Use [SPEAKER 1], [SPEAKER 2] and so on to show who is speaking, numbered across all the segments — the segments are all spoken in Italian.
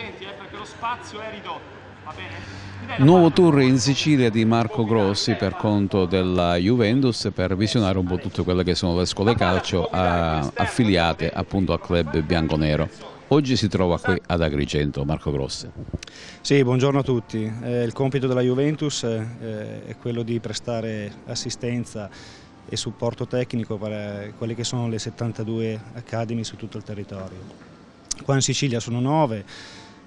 [SPEAKER 1] Senti, eh, perché lo spazio è ridotto. Va bene? Nuovo tour in Sicilia di Marco Grossi per conto della Juventus per visionare un po' tutte quelle che sono le scuole calcio a, ah, affiliate appunto al club bianconero. Oggi si trova qui esatto. ad Agrigento, Marco Grossi.
[SPEAKER 2] Sì, buongiorno a tutti. Eh, il compito della Juventus eh, è quello di prestare assistenza e supporto tecnico per eh, quelle che sono le 72 academy su tutto il territorio. Qua in Sicilia sono 9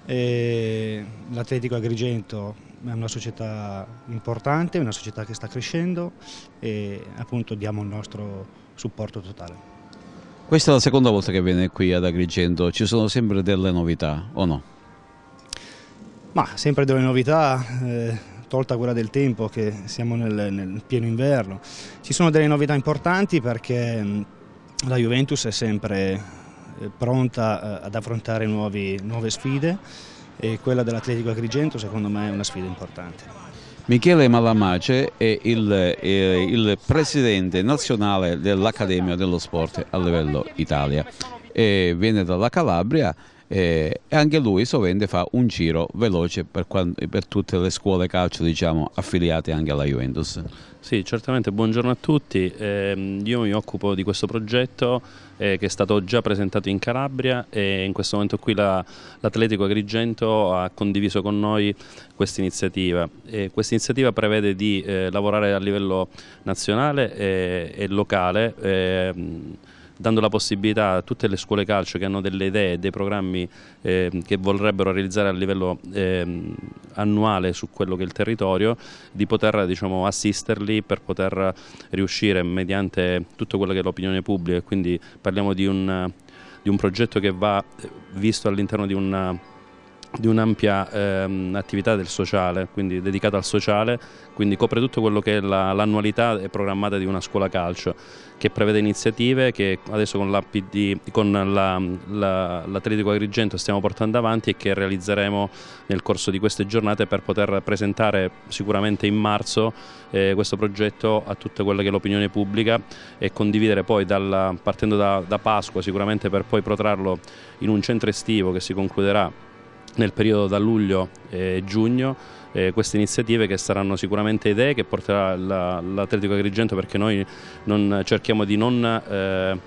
[SPEAKER 2] L'Atletico Agrigento è una società importante, una società che sta crescendo e appunto diamo il nostro supporto totale.
[SPEAKER 1] Questa è la seconda volta che viene qui ad Agrigento, ci sono sempre delle novità o no?
[SPEAKER 2] Ma sempre delle novità, eh, tolta quella del tempo che siamo nel, nel, pieno inverno. Ci sono delle novità importanti perché la Juventus è sempre eh, pronta eh, ad affrontare nuovi, nuove sfide e quella dell'Atletico Agrigento secondo me è una sfida importante.
[SPEAKER 1] Michele Malamace è il, è il presidente nazionale dell'Accademia dello Sport a livello Italia e viene dalla Calabria eh, e anche lui sovente fa un giro veloce per, per tutte le scuole calcio diciamo, affiliate anche alla Juventus. Sì, certamente, buongiorno a tutti, eh, io mi occupo di questo progetto
[SPEAKER 3] eh, che è stato già presentato in Calabria e in questo momento qui l'Atletico Agrigento ha condiviso con noi questa iniziativa. Questa iniziativa prevede di eh, lavorare a livello nazionale e, eh, e locale ehm, dando la possibilità a tutte le scuole calcio che hanno delle idee, dei programmi eh, che vorrebbero realizzare a livello eh, annuale su quello che è il territorio, di poter diciamo, assisterli per poter riuscire mediante tutto quello che è l'opinione pubblica e quindi parliamo di un, di un progetto che va eh, visto all'interno di un di un'ampia ehm, attività del sociale, quindi dedicata al sociale, quindi copre tutto quello che è l'annualità la, programmata di una scuola calcio, che prevede iniziative che adesso con l'Atletico la, la, Agrigento stiamo portando avanti e che realizzeremo nel corso di queste giornate per poter presentare sicuramente in marzo eh, questo progetto a tutta quella che è l'opinione pubblica e condividere poi dalla, partendo da, da Pasqua sicuramente per poi protrarlo in un centro estivo che si concluderà nel periodo da luglio e giugno eh, queste iniziative che saranno sicuramente idee che porterà l'Atletico la, Agrigento perché noi non, cerchiamo di non eh,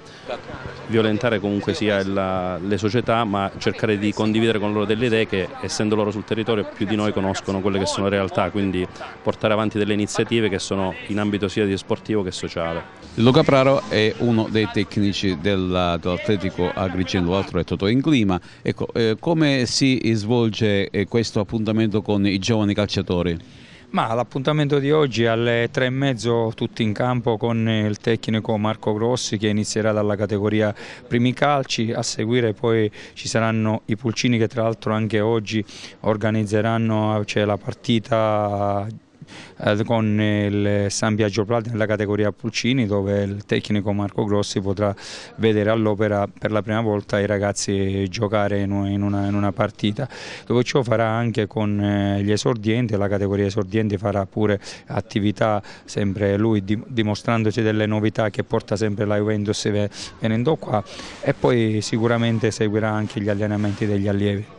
[SPEAKER 3] violentare comunque sia la, le società ma cercare di condividere con loro delle idee che essendo loro sul territorio più di noi conoscono quelle che sono realtà quindi portare avanti delle
[SPEAKER 1] iniziative che sono in ambito sia di sportivo che sociale. Luca Praro è uno dei tecnici dell'Atletico Agrigento, l'altro è Totò in Clima. Ecco, eh, come si svolge eh, questo appuntamento con i giovani calciatori?
[SPEAKER 4] Ma l'appuntamento di oggi alle tre e mezzo tutti in campo con il tecnico Marco Grossi che inizierà dalla categoria primi calci, a seguire poi ci saranno i Pulcini che tra l'altro anche oggi organizzeranno cioè, la partita eh, con il San Biagio Plata nella categoria Pulcini dove il tecnico Marco Grossi potrà vedere all'opera per la prima volta i ragazzi giocare in una, in una partita dopo ciò farà anche con eh, gli esordienti, la categoria esordienti farà pure attività sempre lui dimostrandosi delle novità che porta sempre la Juventus venendo qua e poi sicuramente seguirà anche gli allenamenti degli allievi.